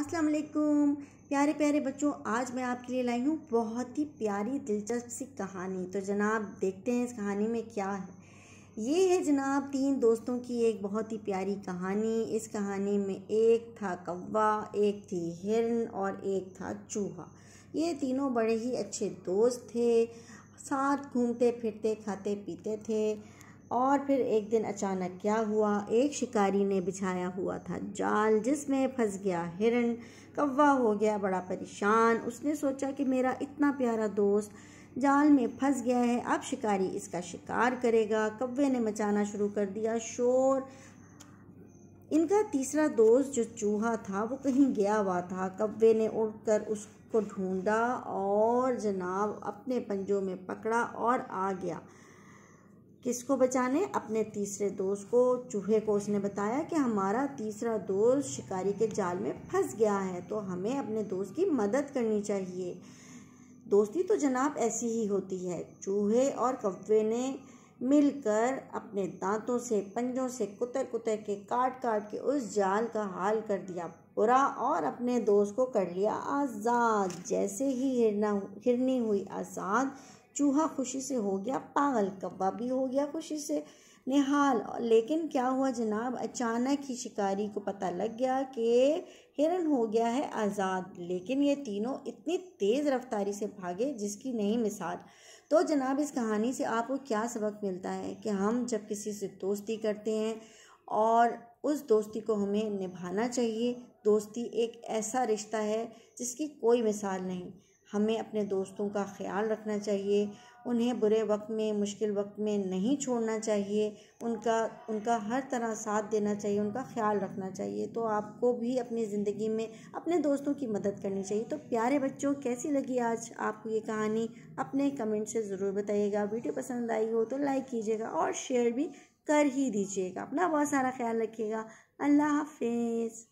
अस्सलाम वालेकुम प्यारे प्यारे बच्चों आज मैं आपके लिए लाई हूँ बहुत ही प्यारी दिलचस्प सी कहानी तो जनाब देखते हैं इस कहानी में क्या है ये है जनाब तीन दोस्तों की एक बहुत ही प्यारी कहानी इस कहानी में एक था कौवा एक थी हिरन और एक था चूहा ये तीनों बड़े ही अच्छे दोस्त थे साथ घूमते फिरते खाते पीते थे और फिर एक दिन अचानक क्या हुआ एक शिकारी ने बिछाया हुआ था जाल जिसमें फंस गया हिरण कौवा हो गया बड़ा परेशान उसने सोचा कि मेरा इतना प्यारा दोस्त जाल में फंस गया है अब शिकारी इसका शिकार करेगा कौवे ने मचाना शुरू कर दिया शोर इनका तीसरा दोस्त जो चूहा था वो कहीं गया हुआ था कौवे ने उड़कर उसको ढूंढा और जनाब अपने पंजों में पकड़ा और आ गया किसको बचाने अपने तीसरे दोस्त को चूहे को उसने बताया कि हमारा तीसरा दोस्त शिकारी के जाल में फंस गया है तो हमें अपने दोस्त की मदद करनी चाहिए दोस्ती तो जनाब ऐसी ही होती है चूहे और कौवे ने मिलकर अपने दांतों से पंजों से कुतर कुतर के काट काट के उस जाल का हाल कर दिया बुरा और अपने दोस्त को कर लिया आज़ाद जैसे ही हिरना हिरनी हुई आज़ाद चूहा खुशी से हो गया पागल कब्बा भी हो गया खुशी से निहाल लेकिन क्या हुआ जनाब अचानक ही शिकारी को पता लग गया कि हिरन हो गया है आज़ाद लेकिन ये तीनों इतनी तेज़ रफ्तारी से भागे जिसकी नहीं मिसाल तो जनाब इस कहानी से आपको क्या सबक मिलता है कि हम जब किसी से दोस्ती करते हैं और उस दोस्ती को हमें निभाना चाहिए दोस्ती एक ऐसा रिश्ता है जिसकी कोई मिसाल नहीं हमें अपने दोस्तों का ख्याल रखना चाहिए उन्हें बुरे वक्त में मुश्किल वक्त में नहीं छोड़ना चाहिए उनका उनका हर तरह साथ देना चाहिए उनका ख्याल रखना चाहिए तो आपको भी अपनी ज़िंदगी में अपने दोस्तों की मदद करनी चाहिए तो प्यारे बच्चों कैसी लगी आज आपको ये कहानी अपने कमेंट से ज़रूर बताइएगा वीडियो पसंद आई हो तो लाइक कीजिएगा और शेयर भी कर ही दीजिएगा अपना बहुत सारा ख्याल रखिएगा अल्लाह हाफिज़